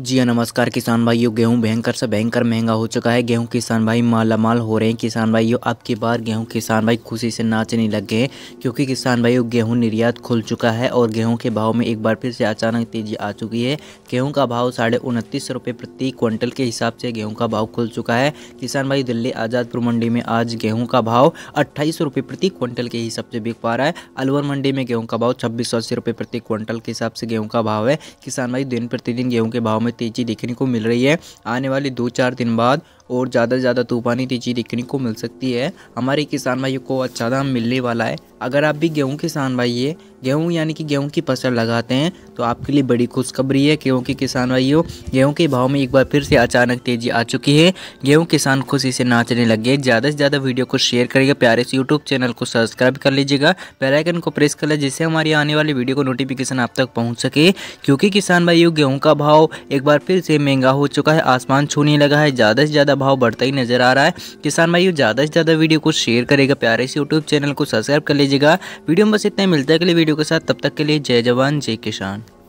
जी हाँ नमस्कार किसान भाइयों गेहूं भयंकर से भयंकर महंगा हो चुका है गेहूं किसान भाई मालामाल हो रहे हैं किसान भाइयों अब की बार गेहूं किसान भाई खुशी से नाचने लग गए क्योंकि किसान भाइयों गेहूं निर्यात खुल चुका है और गेहूं के भाव में एक बार फिर से अचानक तेजी आ चुकी है गेहूँ का भाव साढ़े उनतीस रुपये प्रति क्विंटल के हिसाब से गेहूँ का भाव खुल चुका है किसान भाई दिल्ली आज़ादपुर मंडी में आज गेहूँ का भाव अट्ठाईस रुपये प्रति क्विंटल के हिसाब से बिक पा रहा है अलवर मंडी में गेहूँ का भाव छब्बीस सौ अस्सी रुपये प्रति क्विंटल के हिसाब से गेहूँ का भाव है किसान भाई दिन प्रतिदिन गेहूँ के भाव में तेजी देखने को मिल रही है आने वाले दो चार दिन बाद और ज़्यादा से ज़्यादा तूफानी तेजी देखने को मिल सकती है हमारे किसान भाइयों को अच्छा दाम मिलने वाला है अगर आप भी गेहूं किसान भाई है गेहूं यानी कि गेहूं की फसल लगाते हैं तो आपके लिए बड़ी खुशखबरी है क्योंकि किसान भाइयों गेहूं के भाव में एक बार फिर से अचानक तेजी आ चुकी है गेहूं किसान खुशी से नाचने लगे ज़्यादा से ज़्यादा वीडियो को शेयर करिएगा प्यारे से यूट्यूब चैनल को सब्सक्राइब कर लीजिएगा बेलाइकन को प्रेस कर लें जिससे हमारी आने वाली वीडियो को नोटिफिकेशन आप तक पहुँच सके क्योंकि किसान भाइयों गेहूँ का भाव एक बार फिर से महंगा हो चुका है आसमान छूने लगा है ज़्यादा से ज़्यादा भाव बढ़ता ही नजर आ रहा है किसान भाइयों ज़्यादा से ज़्यादा वीडियो को शेयर करेगा प्यारे से यूट्यूब चैनल को सब्सक्राइब कर लीजिए कीजिएगा वीडियो में बस इतना मिलता है अगले वीडियो के साथ तब तक के लिए जय जवान जय किसान